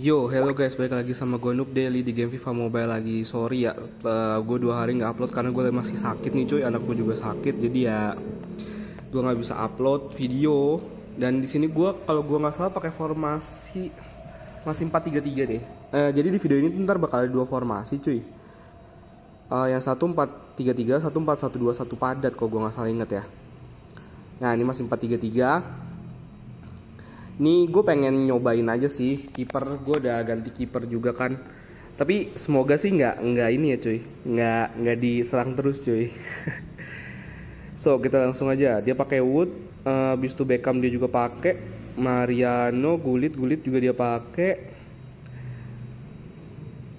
Yo, hello guys, balik lagi sama gue Noob Daily di game FIFA Mobile lagi Sorry ya, uh, eh, gue dua hari gak upload karena gue masih sakit nih cuy Anak gue juga sakit, jadi ya gue gak bisa upload video Dan di sini gue, kalau gue gak salah pakai formasi masih 433 3 3 deh. uh, Jadi di video ini ntar bakal ada dua formasi cuy uh, Yang satu 4-3-3, satu 4 padat kalau gue gak salah inget ya Nah ini masih 433 3 3 ini gue pengen nyobain aja sih kiper. Gue udah ganti kiper juga kan. Tapi semoga sih nggak nggak ini ya cuy. Nggak nggak diserang terus cuy. so kita langsung aja. Dia pakai Wood. Uh, eh, abis itu Beckham dia juga pakai. Mariano, Gulit, Gulit juga dia pakai.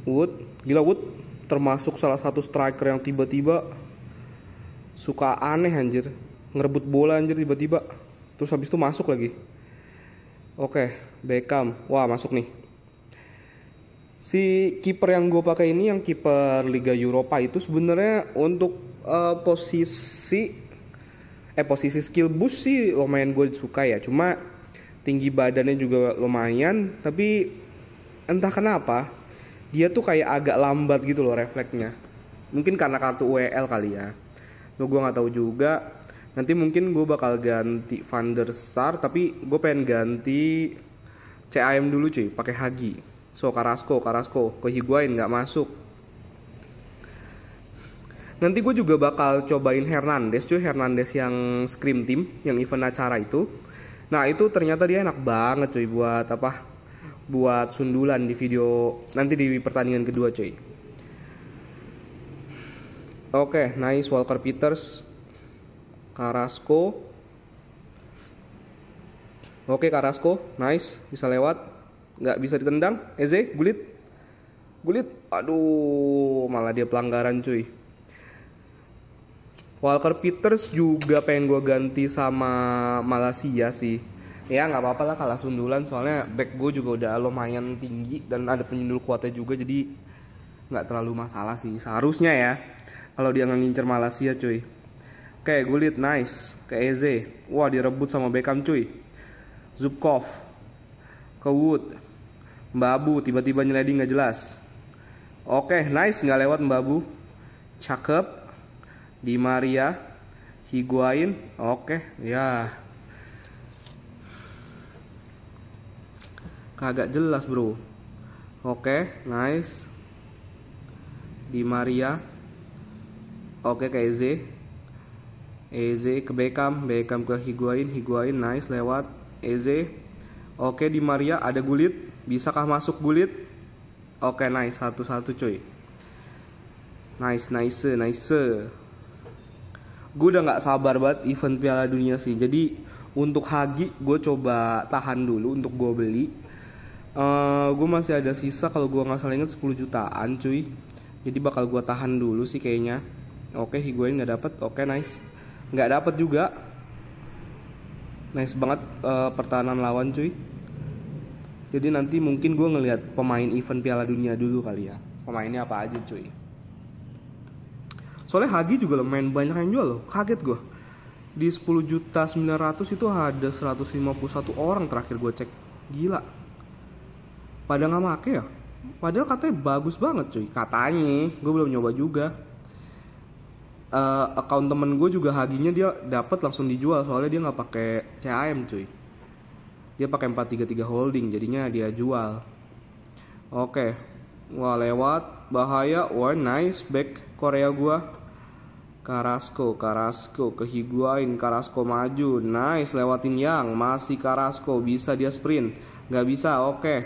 Wood, gila Wood termasuk salah satu striker yang tiba-tiba suka aneh anjir ngerebut bola anjir tiba-tiba terus habis itu masuk lagi Oke, Beckham. Wah, masuk nih. Si kiper yang gue pakai ini yang kiper Liga Eropa itu sebenarnya untuk uh, posisi eh posisi skill boost sih lumayan gue suka ya. Cuma tinggi badannya juga lumayan, tapi entah kenapa dia tuh kayak agak lambat gitu loh refleksnya. Mungkin karena kartu UEL kali ya. Lo gue nggak tahu juga nanti mungkin gue bakal ganti Van der tapi gue pengen ganti CIM dulu cuy pakai Hagi so Karasko Karasko ke Higuain nggak masuk nanti gue juga bakal cobain Hernandez cuy Hernandez yang scream team yang event acara itu nah itu ternyata dia enak banget cuy buat apa buat sundulan di video nanti di pertandingan kedua cuy oke okay, nice Walker Peters Carrasco. Oke, Carrasco, nice, bisa lewat. Nggak bisa ditendang. Eze, gulit. Gulit. Aduh, malah dia pelanggaran, cuy. Walker Peters juga pengen gue ganti sama Malaysia sih ya nggak apa-apa lah kalah sundulan soalnya back gue juga udah lumayan tinggi dan ada penyundul kuatnya juga jadi nggak terlalu masalah sih seharusnya ya kalau dia nggak ngincer Malaysia cuy Oke, gulit nice. Ke Eze. Wah, direbut sama Beckham cuy. Zubkov. Ke Wood. Mbabu tiba-tiba nyeledi nggak jelas. Oke, nice nggak lewat Mbabu. Cakep. Di Maria. Higuain. Oke, ya. Kagak jelas, Bro. Oke, nice. Di Maria. Oke, ke Eze. EZ ke Beckham, Beckham ke Higuain, Higuain nice lewat EZ. Oke di Maria ada Gulit, bisakah masuk Gulit? Oke nice satu-satu cuy. Nice, nice, nice. Gue udah nggak sabar banget event Piala Dunia sih. Jadi untuk Hagi gue coba tahan dulu untuk gue beli. Uh, eh, gue masih ada sisa kalau gue nggak salah inget 10 jutaan cuy. Jadi bakal gue tahan dulu sih kayaknya. Oke Higuain nggak dapet, oke nice nggak dapat juga nice banget uh, pertahanan lawan cuy jadi nanti mungkin gue ngelihat pemain event Piala Dunia dulu kali ya pemainnya apa aja cuy soalnya Hagi juga main banyak yang jual loh kaget gue di 10 juta 900 itu ada 151 orang terakhir gue cek gila Padahal nggak make ya padahal katanya bagus banget cuy katanya gue belum nyoba juga uh, account temen gue juga haginya dia dapat langsung dijual soalnya dia nggak pakai CAM cuy dia pakai 433 holding jadinya dia jual oke okay. wah lewat bahaya wah nice back Korea gue Karasko, Karasko, kehiguain, Karasko maju, nice, lewatin yang, masih Karasko, bisa dia sprint, nggak bisa, oke, okay.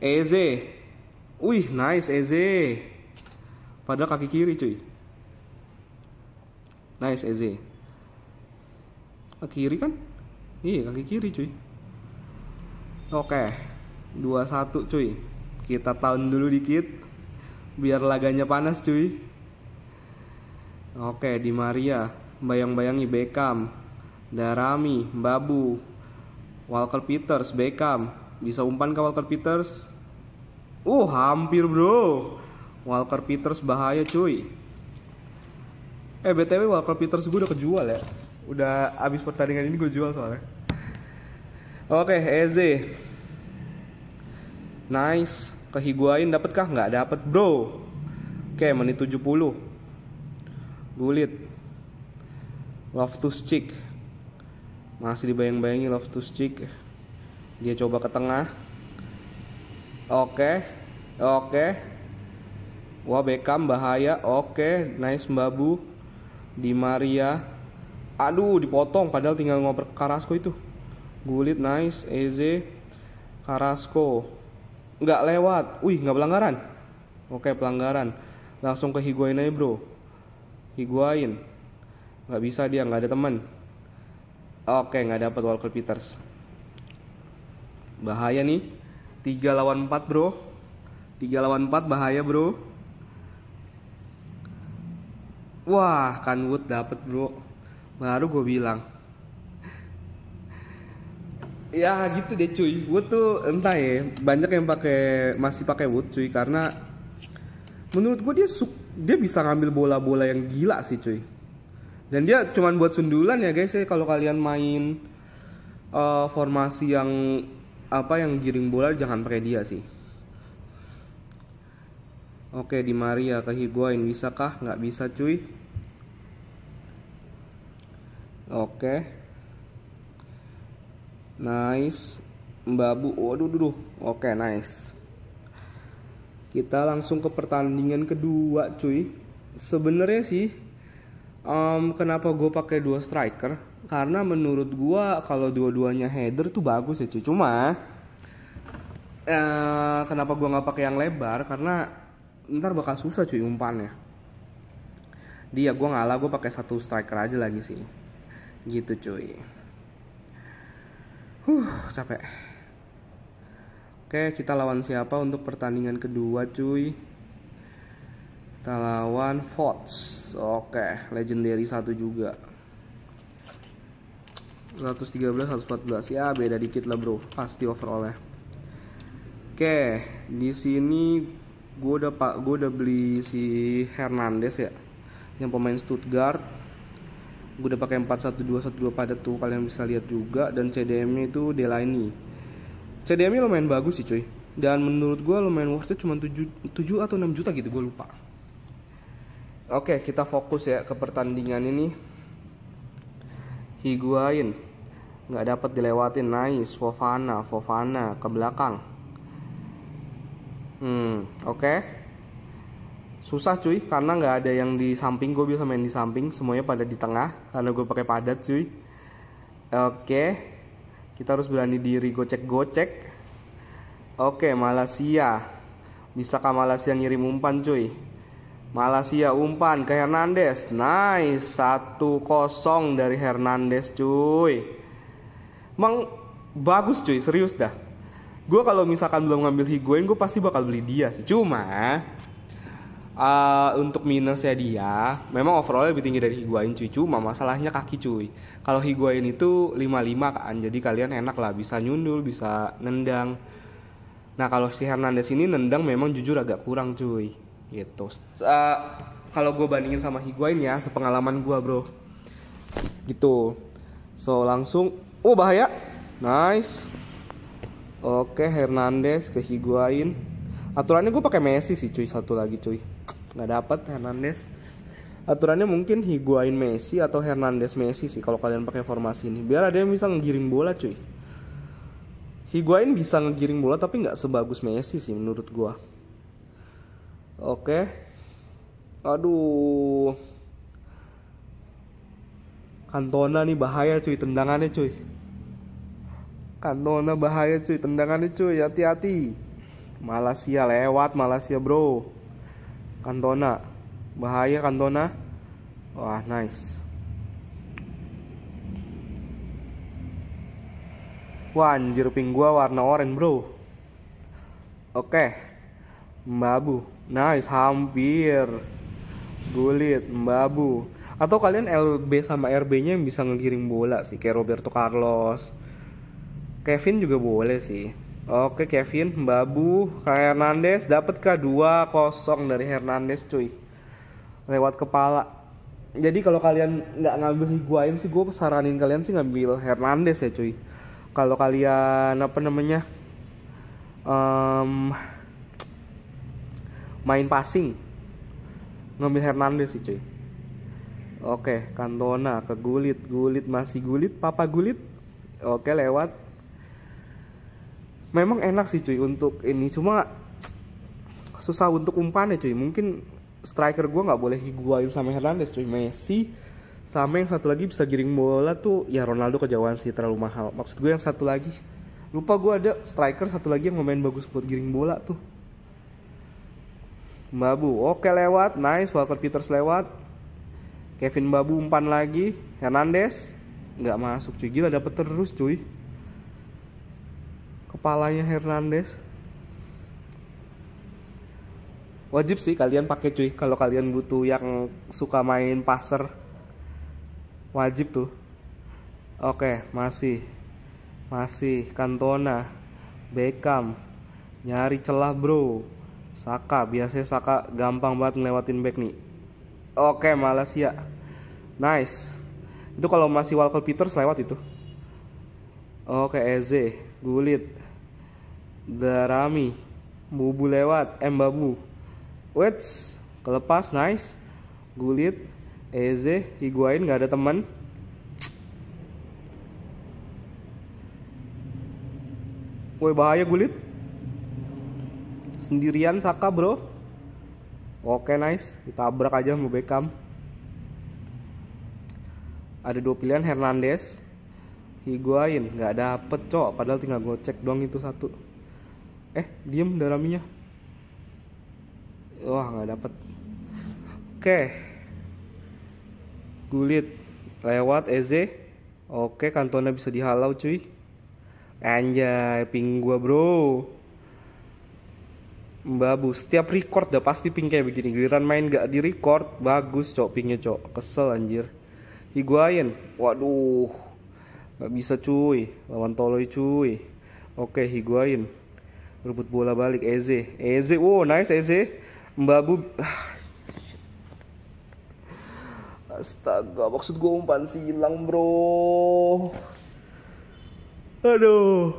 Eze, wih, nice Eze, pada kaki kiri cuy, Nice Eze. Kaki kiri kan? Iya, kaki kiri cuy. Oke. dua satu cuy. Kita tahun dulu dikit biar laganya panas cuy. Oke, di Maria, bayang-bayangi Beckham, Darami, Babu, Walker Peters, Beckham. Bisa umpan ke Walker Peters? Uh, hampir bro. Walker Peters bahaya cuy eh btw Walker Peters gue udah kejual ya udah abis pertandingan ini gue jual soalnya oke okay, Eze nice kehiguain Higuain kah nggak dapet bro oke okay, menit 70 Gulit Loftus Cheek masih dibayang-bayangi Loftus Cheek dia coba ke tengah oke oke okay. wah Beckham bahaya oke nice Mbabu di Maria. Aduh, dipotong padahal tinggal ngoper Karasko itu. Gulit nice, Eze, Karasko Nggak lewat. Wih, nggak pelanggaran. Oke, pelanggaran. Langsung ke Higuain aja, bro. Higuain. Nggak bisa dia, nggak ada teman. Oke, nggak dapat Walker Peters. Bahaya nih. 3 lawan 4, bro. 3 lawan 4 bahaya, bro. Wah, kan Wood dapet bro. Baru gue bilang. Ya gitu deh cuy. Wood tuh entah ya, banyak yang pakai masih pakai Wood cuy karena menurut gue dia suk dia bisa ngambil bola-bola yang gila sih cuy. Dan dia cuman buat sundulan ya guys ya kalau kalian main uh, formasi yang apa yang giring bola jangan pakai dia sih. Oke di Maria ke Higuain bisa kah? Nggak bisa cuy. Oke. Okay. Nice. Mbabu. Waduh, duh. Oke, okay, nice. Kita langsung ke pertandingan kedua, cuy. Sebenarnya sih um, kenapa gue pakai dua striker? Karena menurut gue kalau dua-duanya header tuh bagus ya, cuy. Cuma uh, kenapa gue nggak pakai yang lebar? Karena ntar bakal susah cuy umpannya. Dia gue ngalah gue pakai satu striker aja lagi sih gitu cuy huh capek oke kita lawan siapa untuk pertandingan kedua cuy kita lawan Fox oke legendary satu juga 113 114 ya beda dikit lah bro pasti overall ya oke di sini gue udah pak gue udah beli si Hernandez ya yang pemain Stuttgart gue udah pakai 41212 pada tuh kalian bisa lihat juga dan CDM-nya itu Delaney CDM-nya lumayan bagus sih cuy dan menurut gue lumayan worth it cuma 7, 7 atau 6 juta gitu gue lupa Oke kita fokus ya ke pertandingan ini Higuain nggak dapat dilewatin nice Fofana Fofana ke belakang Hmm oke okay susah cuy karena nggak ada yang di samping gue bisa main di samping semuanya pada di tengah karena gue pakai padat cuy oke kita harus berani diri gocek gocek oke Malaysia bisakah Malaysia ngirim umpan cuy Malaysia umpan ke Hernandez nice satu kosong dari Hernandez cuy emang bagus cuy serius dah gue kalau misalkan belum ngambil Higuain gue pasti bakal beli dia sih cuma uh, untuk ya dia memang overall lebih tinggi dari Higuain cuy cuma masalahnya kaki cuy kalau Higuain itu 55 kan jadi kalian enak lah bisa nyundul bisa nendang nah kalau si Hernandez ini nendang memang jujur agak kurang cuy gitu uh, kalau gue bandingin sama Higuain ya sepengalaman gue bro gitu so langsung oh bahaya nice oke Hernandez ke Higuain aturannya gue pakai Messi sih cuy satu lagi cuy nggak dapat Hernandez aturannya mungkin Higuain Messi atau Hernandez Messi sih kalau kalian pakai formasi ini biar ada yang bisa ngegiring bola cuy Higuain bisa ngegiring bola tapi nggak sebagus Messi sih menurut gua oke aduh Kantona nih bahaya cuy tendangannya cuy Kantona bahaya cuy tendangannya cuy hati-hati Malaysia lewat Malaysia bro Cantona bahaya Cantona wah nice wah anjir ping gua warna oranye bro oke Mbabu nice hampir gulit Mbabu atau kalian LB sama RB nya yang bisa ngegiring bola sih kayak Roberto Carlos Kevin juga boleh sih Oke Kevin, Babu, Hernandez dapat K2 kosong dari Hernandez cuy. Lewat kepala. Jadi kalau kalian nggak ngambil Higuain sih gue saranin kalian sih ngambil Hernandez ya cuy. Kalau kalian apa namanya? Um, main passing ngambil Hernandez sih cuy. Oke, Cantona kegulit, gulit masih gulit, Papa gulit. Oke, lewat memang enak sih cuy untuk ini cuma susah untuk umpan ya cuy mungkin striker gue nggak boleh higuain sama Hernandez cuy Messi sama yang satu lagi bisa giring bola tuh ya Ronaldo kejauhan sih terlalu mahal maksud gue yang satu lagi lupa gue ada striker satu lagi yang main bagus buat giring bola tuh Mbabu oke lewat nice Walker Peters lewat Kevin Mbabu umpan lagi Hernandez nggak masuk cuy gila dapet terus cuy kepalanya Hernandez wajib sih kalian pakai cuy kalau kalian butuh yang suka main passer wajib tuh oke masih masih Kantona. Beckham nyari celah bro Saka biasanya Saka gampang banget ngelewatin back nih oke ya nice itu kalau masih Walker Peters lewat itu oke Eze gulit, darami, bubu lewat, embabu, wets, kelepas, nice, gulit, eze, higuain, Gak ada temen Woi bahaya gulit. Sendirian Saka bro. Oke nice, kita ditabrak aja mau Beckham. Ada dua pilihan Hernandez, Higuain nggak dapet cok padahal tinggal gue cek doang itu satu eh diem daraminya wah nggak dapet oke okay. gulit lewat Eze oke okay, kantona bisa dihalau cuy anjay ping gua bro Mbabu setiap record udah pasti ping kayak begini giliran main gak di record bagus cok pingnya cok kesel anjir Higuain waduh Gak bisa cuy, lawan Toloi cuy. Oke, Higuain. Rebut bola balik Eze. Eze, wow nice Eze. Mbabu Astaga, maksud gue umpan silang, Bro. Aduh.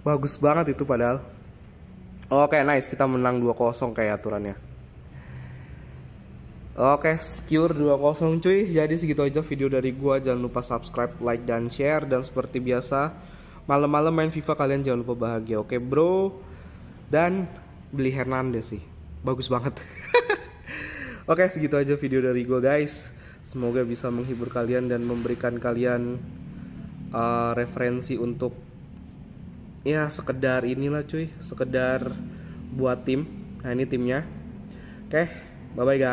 Bagus banget itu padahal. Oke, nice. Kita menang 2-0 kayak aturannya. Oke, secure 20 cuy. Jadi segitu aja video dari gua. Jangan lupa subscribe, like dan share dan seperti biasa, malam-malam main FIFA kalian jangan lupa bahagia. Oke, bro. Dan beli Hernandez sih. Bagus banget. Oke, segitu aja video dari gua, guys. Semoga bisa menghibur kalian dan memberikan kalian uh, referensi untuk ya sekedar inilah cuy, sekedar buat tim. Nah, ini timnya. Oke, bye bye guys.